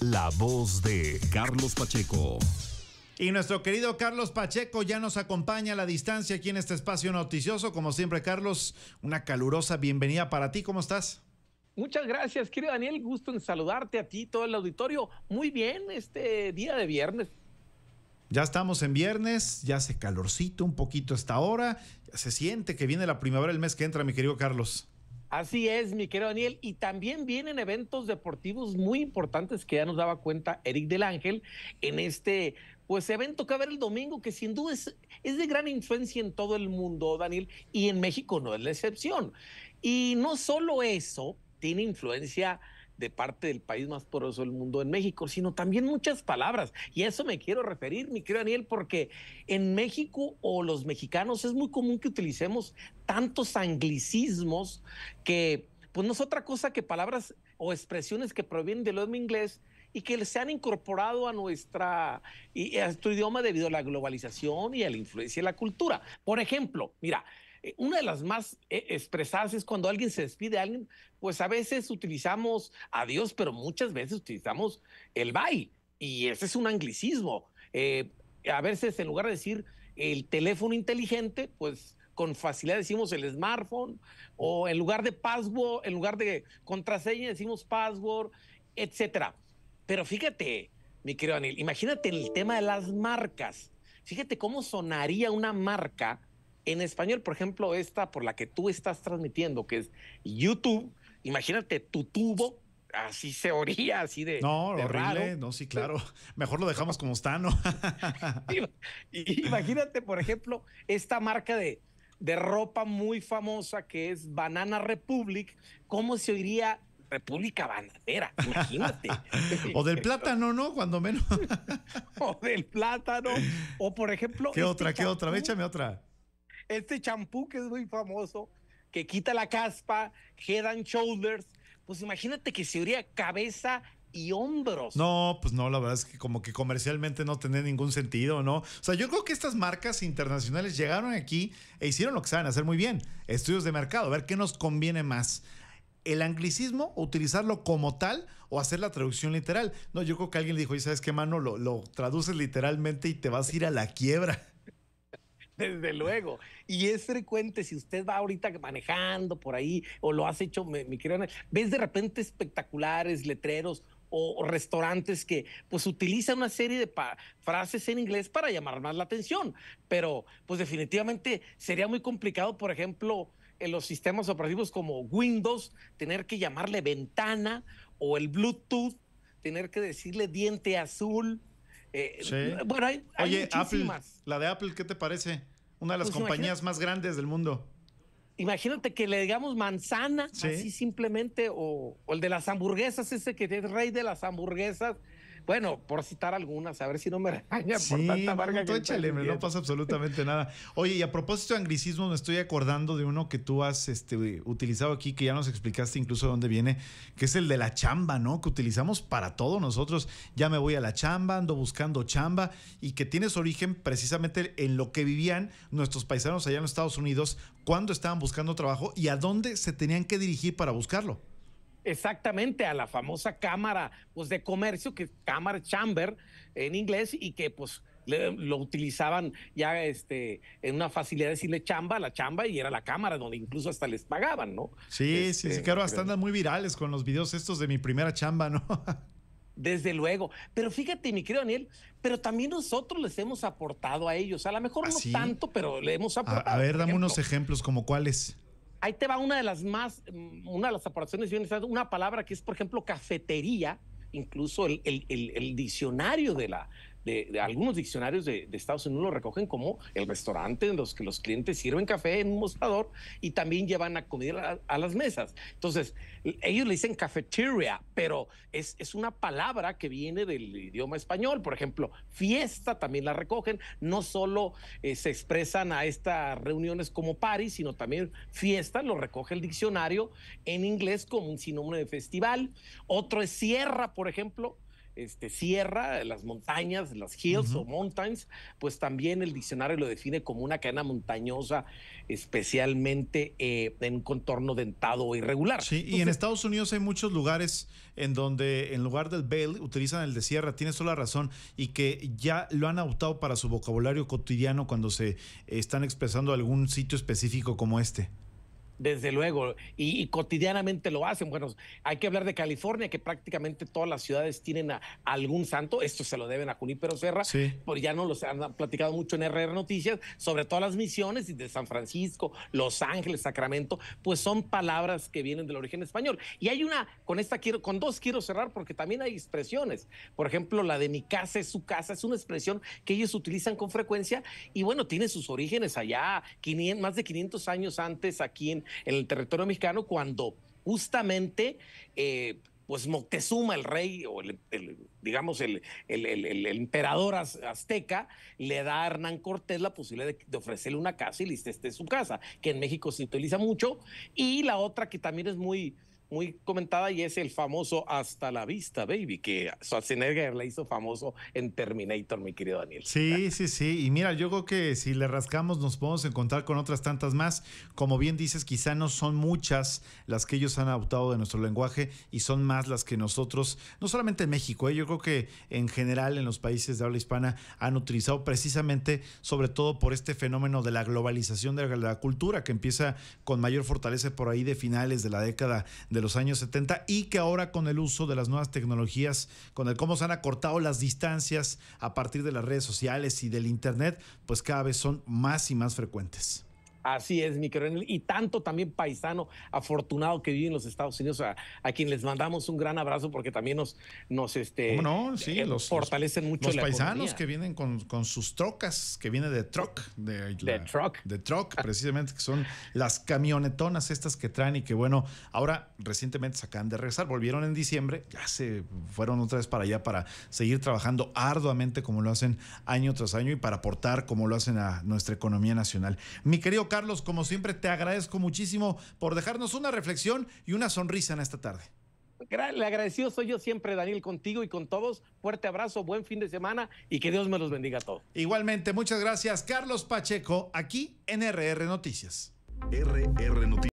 la voz de Carlos Pacheco. Y nuestro querido Carlos Pacheco ya nos acompaña a la distancia aquí en este espacio noticioso. Como siempre, Carlos, una calurosa bienvenida para ti. ¿Cómo estás? Muchas gracias, querido Daniel. Gusto en saludarte a ti, todo el auditorio. Muy bien, este día de viernes. Ya estamos en viernes, ya hace calorcito un poquito esta hora. se siente que viene la primavera el mes que entra, mi querido Carlos. Así es, mi querido Daniel. Y también vienen eventos deportivos muy importantes que ya nos daba cuenta Eric del Ángel en este pues evento que va a haber el domingo, que sin duda es de gran influencia en todo el mundo, Daniel, y en México no es la excepción. Y no solo eso tiene influencia de parte del país más poderoso del mundo en México, sino también muchas palabras. Y a eso me quiero referir, mi querido Daniel, porque en México o los mexicanos es muy común que utilicemos tantos anglicismos que pues no es otra cosa que palabras o expresiones que provienen del idioma inglés y que se han incorporado a, nuestra, a nuestro idioma debido a la globalización y a la influencia de la cultura. Por ejemplo, mira, eh, una de las más eh, expresadas es cuando alguien se despide de alguien, pues a veces utilizamos adiós, pero muchas veces utilizamos el bye. Y ese es un anglicismo. Eh, a veces, en lugar de decir el teléfono inteligente, pues con facilidad decimos el smartphone, o en lugar de password, en lugar de contraseña decimos password, etc. Pero fíjate, mi querido Daniel, imagínate el tema de las marcas. Fíjate cómo sonaría una marca en español, por ejemplo, esta por la que tú estás transmitiendo, que es YouTube, imagínate tu tubo así se oría, así de. No, horrible, no, sí, claro. Mejor lo dejamos como está, ¿no? Imagínate, por ejemplo, esta marca de, ropa muy famosa que es Banana Republic, ¿cómo se oiría República Bananera, imagínate. o del plátano, ¿no? Cuando menos. o del plátano. O por ejemplo. ¿Qué este otra? ¿Qué otra? Échame otra este champú que es muy famoso, que quita la caspa, head and shoulders. Pues imagínate que se uría cabeza y hombros. No, pues no, la verdad es que como que comercialmente no tiene ningún sentido, ¿no? O sea, yo creo que estas marcas internacionales llegaron aquí e hicieron lo que saben hacer muy bien, estudios de mercado, a ver qué nos conviene más. El anglicismo, utilizarlo como tal o hacer la traducción literal. No, yo creo que alguien dijo, ¿y sabes qué, mano? Lo, lo traduces literalmente y te vas a ir a la quiebra. Desde luego. Y es frecuente, si usted va ahorita manejando por ahí o lo has hecho, mi, querida, ves de repente espectaculares, letreros o, o restaurantes que pues utilizan una serie de frases en inglés para llamar más la atención. Pero pues definitivamente sería muy complicado, por ejemplo, en los sistemas operativos como Windows, tener que llamarle ventana o el Bluetooth, tener que decirle diente azul eh, bueno, hay, Oye, Apple, la de Apple, ¿qué te parece? Una de las pues compañías más grandes del mundo. Imagínate que le digamos manzana, así simplemente, o, el de las hamburguesas, ese que es rey de las hamburguesas. Bueno, por citar algunas, a ver si no me regaña por tanta marca que no pasa absolutamente nada. Oye, y a propósito de anglicismo, me estoy acordando de uno que tú has este, utilizado aquí, que ya nos explicaste incluso de dónde viene, que es el de la chamba, ¿no? Que utilizamos para todo nosotros. Ya me voy a la chamba, ando buscando chamba, y que tiene su origen precisamente en lo que vivían nuestros paisanos allá en los Estados Unidos cuando estaban buscando trabajo y a dónde se tenían que dirigir para buscarlo. Exactamente, a la famosa Cámara pues, de Comercio, que es Cámara Chamber en inglés, y que pues lo utilizaban ya este, en una facilidad de decirle chamba, la chamba, y era la Cámara, donde incluso hasta les pagaban, ¿no? Sí, sí, sí, este, claro, hasta andan muy virales con los videos estos de mi primera chamba, ¿no? Desde luego. Pero fíjate, mi querido Daniel, pero también nosotros les hemos aportado a ellos. A lo mejor ¿Ah, no tanto, pero le hemos aportado. A, ver, dame unos ejemplos como cuáles. Ahí te va una de las más, mm, una de las apariciones una palabra que es, por ejemplo, cafetería, incluso el diccionario de la, algunos diccionarios de, Estados Unidos lo recogen como el restaurante en los que los clientes sirven café en un mostrador y también llevan a comida a, las mesas. Entonces, ellos le dicen cafeteria, pero es, es una palabra que viene del idioma español. Por ejemplo, fiesta también la recogen. No solo eh, se expresan a estas reuniones como party, sino también fiesta lo recoge el diccionario en inglés como un sinónimo de festival. Otro es sierra, por ejemplo, este, sierra, las montañas, las hills o mountains, pues también el diccionario lo define como una cadena montañosa, especialmente eh, en un contorno dentado o irregular. Sí, y en Estados Unidos hay muchos lugares en donde en lugar del bell utilizan el de sierra, tienes toda la razón, y que ya lo han adoptado para su vocabulario cotidiano cuando se están expresando algún sitio específico como este. Desde luego, y, cotidianamente lo hacen. Bueno, hay que hablar de California, que prácticamente todas las ciudades tienen algún santo. Esto se lo deben a Junípero Serra, porque ya no lo han platicado mucho en RR Noticias, sobre todas las misiones de San Francisco, Los Ángeles, Sacramento, pues son palabras que vienen del origen español. Y hay una, con esta quiero, con dos quiero cerrar, porque también hay expresiones. Por ejemplo, la de mi casa es su casa, es una expresión que ellos utilizan con frecuencia y bueno, tiene sus orígenes allá, más de 500 años antes aquí en en, el territorio mexicano cuando justamente eh, pues Moctezuma, el rey, o digamos, el, emperador azteca, le da a Hernán Cortés la posibilidad de, ofrecerle una casa y listo, su casa, que en México se utiliza mucho. Y la otra que también es muy, muy comentada y es el famoso Hasta la vista, baby, que Schwarzenegger la hizo famoso en Terminator, mi querido Daniel. Sí, sí, sí. Y mira, yo creo que si le rascamos nos podemos encontrar con otras tantas más. Como bien dices, quizá no son muchas las que ellos han adoptado de nuestro lenguaje y son más las que nosotros, no solamente en México, ¿eh? yo creo que en general en los países de habla hispana han utilizado precisamente, sobre todo por este fenómeno de la globalización de la cultura que empieza con mayor fortaleza por ahí de finales de la década del los años 70 y que ahora con el uso de las nuevas tecnologías, con el cómo se han acortado las distancias a partir de las redes sociales y del Internet, pues cada vez son más y más frecuentes. Así es, mi querido y tanto también paisano afortunado que vive en los Estados Unidos, a, a quien les mandamos un gran abrazo porque también nos, nos este, no? sí, eh, los, mucho. Los paisanos que vienen con, sus trocas, que viene de truck, de, truck. De truck, ah. precisamente, que son las camionetonas estas que traen y que bueno, ahora recientemente se de regresar, volvieron en diciembre, ya se fueron otra vez para allá para seguir trabajando arduamente como lo hacen año tras año y para aportar como lo hacen a nuestra economía nacional. Mi querido Carlos, como siempre, te agradezco muchísimo por dejarnos una reflexión y una sonrisa en esta tarde. Le agradecido soy yo siempre, Daniel, contigo y con todos. Fuerte abrazo, buen fin de semana y que Dios me los bendiga a todos. Igualmente, muchas gracias, Carlos Pacheco, aquí en RR Noticias. RR Noticias.